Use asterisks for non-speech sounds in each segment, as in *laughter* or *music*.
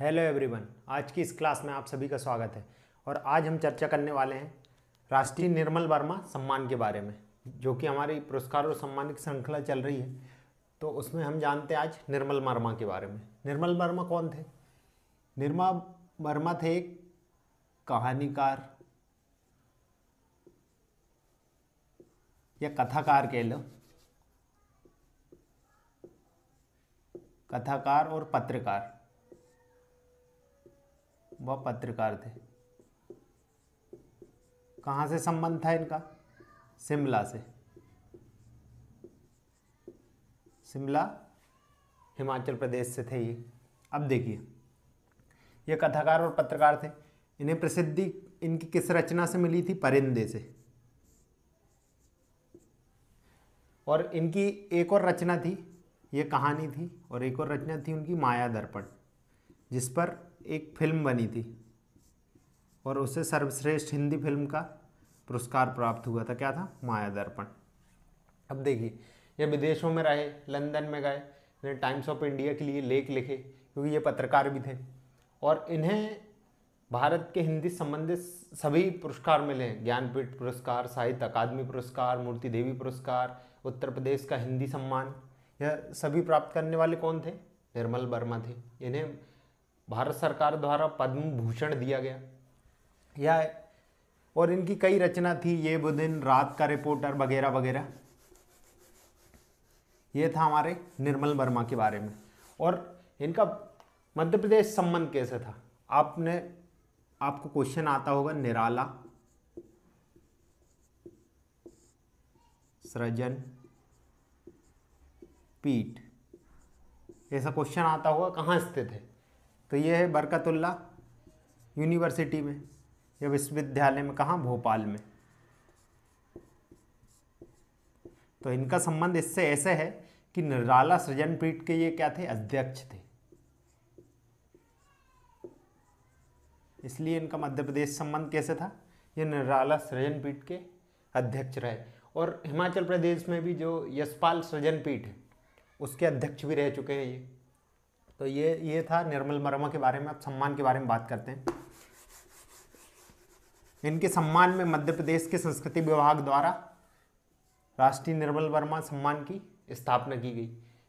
hello everyone आज की इस क्लास में आप सभी का स्वागत है और आज हम चर्चा करने वाले हैं राष्ट्रीय निर्मल वर्मा सम्मान के बारे में जो कि हमारी पुरस्कार और सम्मान की श्रृंखला चल रही है तो उसमें हम जानते हैं आज निर्मल वर्मा के बारे में निर्मल वर्मा कौन थे निर्मा वर्मा थे एक कहानीकार या कथाकार कह लो कथाकार और पत्रकार वह पत्रकार थे कहाँ से संबंध था इनका शिमला से शिमला हिमाचल प्रदेश से थे ये अब देखिए ये कथाकार और पत्रकार थे इन्हें प्रसिद्धि इनकी किस रचना से मिली थी परिंदे से और इनकी एक और रचना थी ये कहानी थी और एक और रचना थी उनकी माया दर्पण जिस पर एक फिल्म बनी थी और उसे सर्वश्रेष्ठ हिंदी फिल्म का पुरस्कार प्राप्त हुआ था क्या था माया दर्पण अब देखिए ये विदेशों में रहे लंदन में गए इन्हें टाइम्स ऑफ इंडिया के लिए लेख लिखे क्योंकि ये पत्रकार भी थे और इन्हें भारत के हिंदी संबंधित सभी पुरस्कार मिले हैं ज्ञानपीठ पुरस्कार साहित्य अकादमी पुरस्कार मूर्ति देवी पुरस्कार उत्तर प्रदेश का हिंदी सम्मान यह सभी प्राप्त करने वाले कौन थे निर्मल वर्मा थे इन्हें भारत सरकार द्वारा पद्म भूषण दिया गया यह और इनकी कई रचना थी ये वो दिन रात का रिपोर्टर वगैरह वगैरह ये था हमारे निर्मल वर्मा के बारे में और इनका मध्य प्रदेश संबंध कैसे था आपने आपको क्वेश्चन आता होगा निराला सृजन पीठ ऐसा क्वेश्चन आता हुआ कहाँ स्थित है तो ये है बरकतुल्ला यूनिवर्सिटी में या विश्वविद्यालय में कहाँ भोपाल में तो इनका संबंध इससे ऐसे है कि निराला सृजन पीठ के ये क्या थे अध्यक्ष थे इसलिए इनका मध्य प्रदेश संबंध कैसे था ये निराला सृजन पीठ के अध्यक्ष रहे और हिमाचल प्रदेश में भी जो यशपाल सृजन पीठ है उसके अध्यक्ष भी रह चुके हैं ये तो ये ये था निर्मल वर्मा के बारे में अब सम्मान के बारे में बात करते हैं इनके सम्मान में मध्य प्रदेश के संस्कृति विभाग द्वारा राष्ट्रीय निर्मल वर्मा सम्मान की स्थापना की गई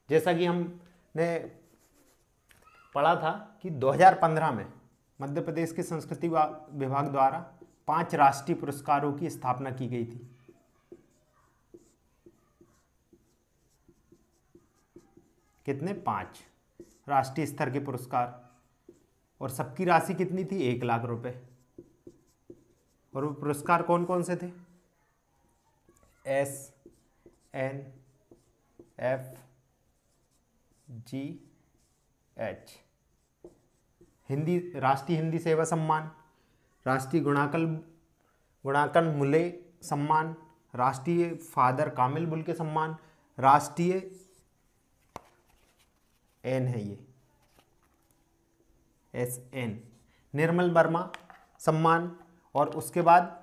जैसा कि हमने पढ़ा था कि 2015 में मध्य प्रदेश के संस्कृति विभाग द्वारा पांच राष्ट्रीय पुरस्कारों की स्थापना की गई थी कितने पाँच राष्ट्रीय स्तर के पुरस्कार और सबकी राशि कितनी थी एक लाख रुपए और वो पुरस्कार कौन कौन से थे S N F G H Hindi राष्ट्रीय हिंदी सेवा सम्मान राष्ट्रीय गुणाकल गुणाकन मूल्य सम्मान राष्ट्रीय फादर कामिल बुल के सम्मान राष्ट्रीय एन है ये एस एन निर्मल वर्मा सम्मान और उसके बाद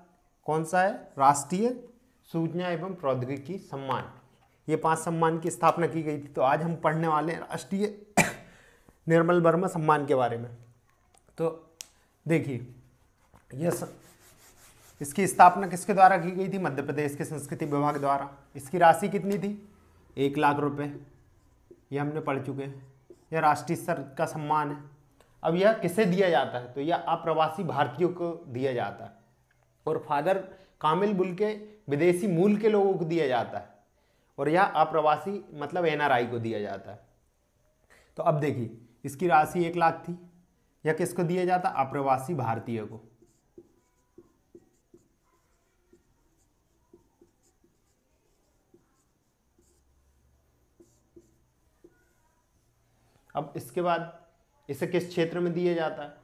कौन सा है राष्ट्रीय सूचना एवं प्रौद्योगिकी सम्मान ये पांच सम्मान की स्थापना की गई थी तो आज हम पढ़ने वाले हैं राष्ट्रीय *coughs* निर्मल वर्मा सम्मान के बारे में तो देखिए यह इसकी स्थापना किसके द्वारा की गई थी मध्य प्रदेश के संस्कृति विभाग द्वारा इसकी राशि कितनी थी एक लाख रुपए ये हमने पढ़ चुके हैं यह राष्ट्रीय स्तर का सम्मान है अब यह किसे दिया जाता है तो यह अप्रवासी भारतीयों को दिया जाता है और फादर कामिल बुल के विदेशी मूल के लोगों को दिया जाता है और यह अप्रवासी मतलब एन को दिया जाता है तो अब देखिए इसकी राशि एक लाख थी यह किसको दिया जाता अप्रवासी भारतीय को अब इसके बाद इसे किस क्षेत्र में दिया जाता है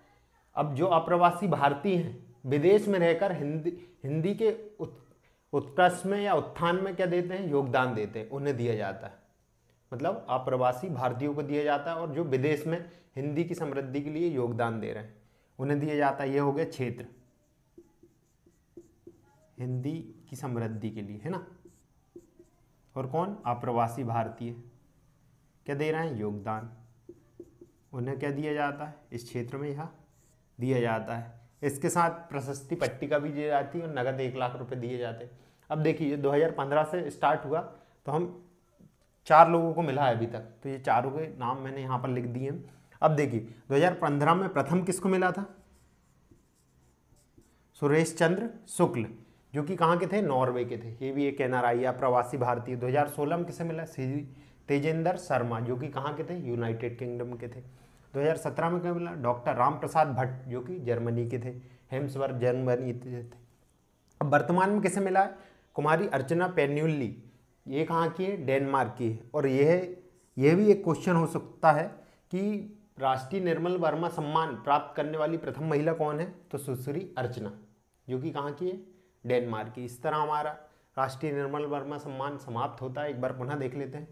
अब जो अप्रवासी भारतीय हैं विदेश में रहकर हिंदी हिंदी के उत्कर्ष में या उत्थान में क्या देते हैं योगदान देते हैं उन्हें दिया जाता है मतलब अप्रवासी भारतीयों को दिया जाता है और जो विदेश में हिंदी की समृद्धि के लिए योगदान दे रहे हैं उन्हें दिया जाता है ये हो गया क्षेत्र हिंदी की समृद्धि के लिए है ना और कौन अप्रवासी भारतीय क्या दे रहे हैं योगदान उन्हें क्या दिया जाता है इस क्षेत्र में यहाँ दिया जाता है इसके साथ प्रशस्ति पट्टिका भी दी जाती है और नगद एक लाख रुपए दिए जाते हैं अब देखिए 2015 से स्टार्ट हुआ तो हम चार लोगों को मिला है अभी तक तो ये चारों के नाम मैंने यहाँ पर लिख दिए अब देखिए 2015 में प्रथम किसको मिला था सुरेश चंद्र शुक्ल जो कि कहाँ के थे नॉर्वे के थे ये भी एक एन प्रवासी भारतीय सोलह में किसे मिला सी तेजेंद्र शर्मा जो कि कहाँ के थे यूनाइटेड किंगडम के थे 2017 में क्या मिला डॉक्टर राम प्रसाद भट्ट जो कि जर्मनी के थे हेम्सवर्ग जर्मनी थे अब वर्तमान में किसे मिला है कुमारी अर्चना पेन्यूली ये कहाँ की है डेनमार्क की है और यह यह भी एक क्वेश्चन हो सकता है कि राष्ट्रीय निर्मल वर्मा सम्मान प्राप्त करने वाली प्रथम महिला कौन है तो सुश्री अर्चना जो कि कहाँ की है डेनमार्क की इस तरह हमारा राष्ट्रीय निर्मल वर्मा सम्मान समाप्त होता है एक बार पुनः देख लेते हैं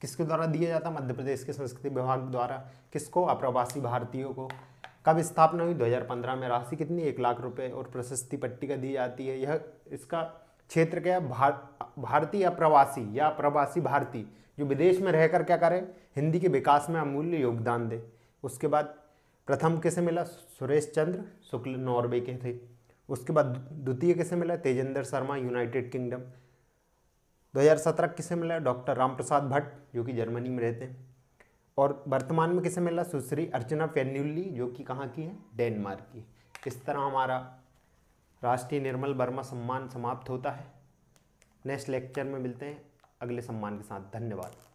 किसके द्वारा दिया जाता मध्य प्रदेश के संस्कृति विभाग द्वारा किसको अप्रवासी भारतीयों को कब स्थापना हुई 2015 में राशि कितनी एक लाख रुपए और प्रशस्ति पट्टिका दी जाती है यह इसका क्षेत्र क्या है भार, भारतीय अप्रवासी या अप्रवासी भारतीय जो विदेश में रहकर क्या करें हिंदी के विकास में अमूल्य योगदान दे उसके बाद प्रथम किसे मिला सुरेश चंद्र शुक्ल नॉर्वे के थे उसके बाद द्वितीय किसे मिला तेजेंद्र शर्मा यूनाइटेड किंगडम 2017 किसे मिला डॉक्टर राम प्रसाद भट्ट जो कि जर्मनी में रहते हैं और वर्तमान में किसे मिला सुश्री अर्चना फेन्यूली जो कि कहाँ की है डेनमार्क की इस तरह हमारा राष्ट्रीय निर्मल वर्मा सम्मान समाप्त होता है नेक्स्ट लेक्चर में मिलते हैं अगले सम्मान के साथ धन्यवाद